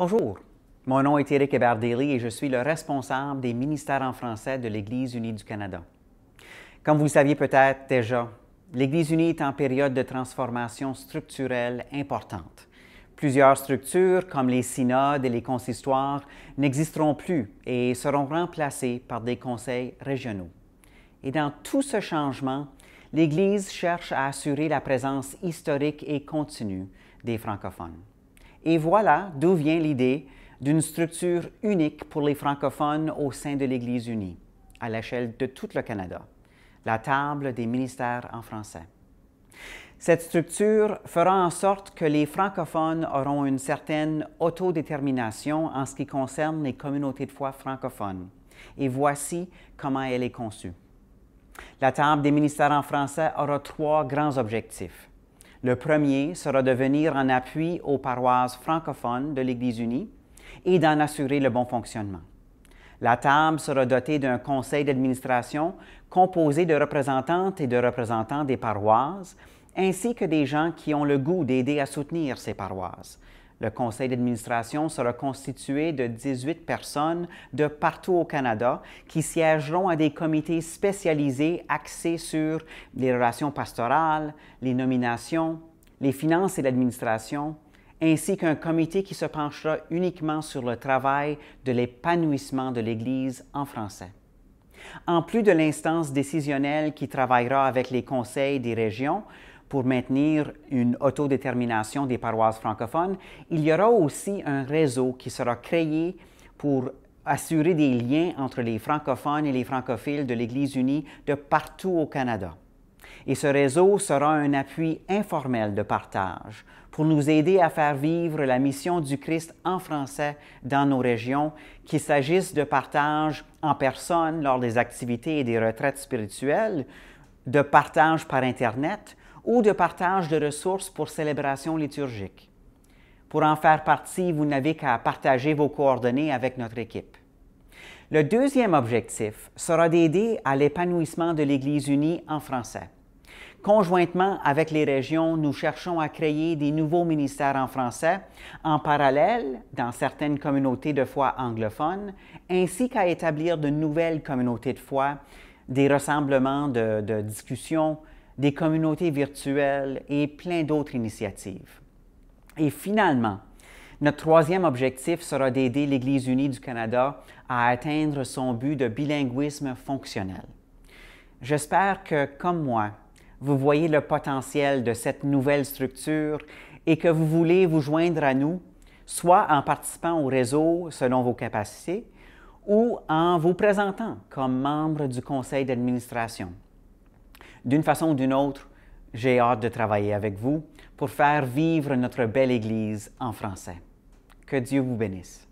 Bonjour, mon nom est Éric hébert et je suis le responsable des ministères en français de l'Église unie du Canada. Comme vous le saviez peut-être déjà, l'Église unie est en période de transformation structurelle importante. Plusieurs structures, comme les synodes et les consistoires, n'existeront plus et seront remplacées par des conseils régionaux. Et dans tout ce changement, l'Église cherche à assurer la présence historique et continue des francophones. Et voilà d'où vient l'idée d'une structure unique pour les francophones au sein de l'Église unie, à l'échelle de tout le Canada, la table des ministères en français. Cette structure fera en sorte que les francophones auront une certaine autodétermination en ce qui concerne les communautés de foi francophones. Et voici comment elle est conçue. La table des ministères en français aura trois grands objectifs. Le premier sera de venir en appui aux paroisses francophones de l'Église unie et d'en assurer le bon fonctionnement. La table sera dotée d'un conseil d'administration composé de représentantes et de représentants des paroisses, ainsi que des gens qui ont le goût d'aider à soutenir ces paroisses, le conseil d'administration sera constitué de 18 personnes de partout au Canada qui siégeront à des comités spécialisés axés sur les relations pastorales, les nominations, les finances et l'administration, ainsi qu'un comité qui se penchera uniquement sur le travail de l'épanouissement de l'Église en français. En plus de l'instance décisionnelle qui travaillera avec les conseils des régions, pour maintenir une autodétermination des paroisses francophones. Il y aura aussi un réseau qui sera créé pour assurer des liens entre les francophones et les francophiles de l'Église unie de partout au Canada. Et ce réseau sera un appui informel de partage pour nous aider à faire vivre la mission du Christ en français dans nos régions, qu'il s'agisse de partage en personne lors des activités et des retraites spirituelles, de partage par Internet ou de partage de ressources pour célébration liturgique. Pour en faire partie, vous n'avez qu'à partager vos coordonnées avec notre équipe. Le deuxième objectif sera d'aider à l'épanouissement de l'Église unie en français. Conjointement avec les régions, nous cherchons à créer des nouveaux ministères en français, en parallèle dans certaines communautés de foi anglophones, ainsi qu'à établir de nouvelles communautés de foi, des rassemblements de, de discussions, des communautés virtuelles et plein d'autres initiatives. Et finalement, notre troisième objectif sera d'aider l'Église unie du Canada à atteindre son but de bilinguisme fonctionnel. J'espère que, comme moi, vous voyez le potentiel de cette nouvelle structure et que vous voulez vous joindre à nous, soit en participant au réseau selon vos capacités ou en vous présentant comme membre du conseil d'administration. D'une façon ou d'une autre, j'ai hâte de travailler avec vous pour faire vivre notre belle Église en français. Que Dieu vous bénisse.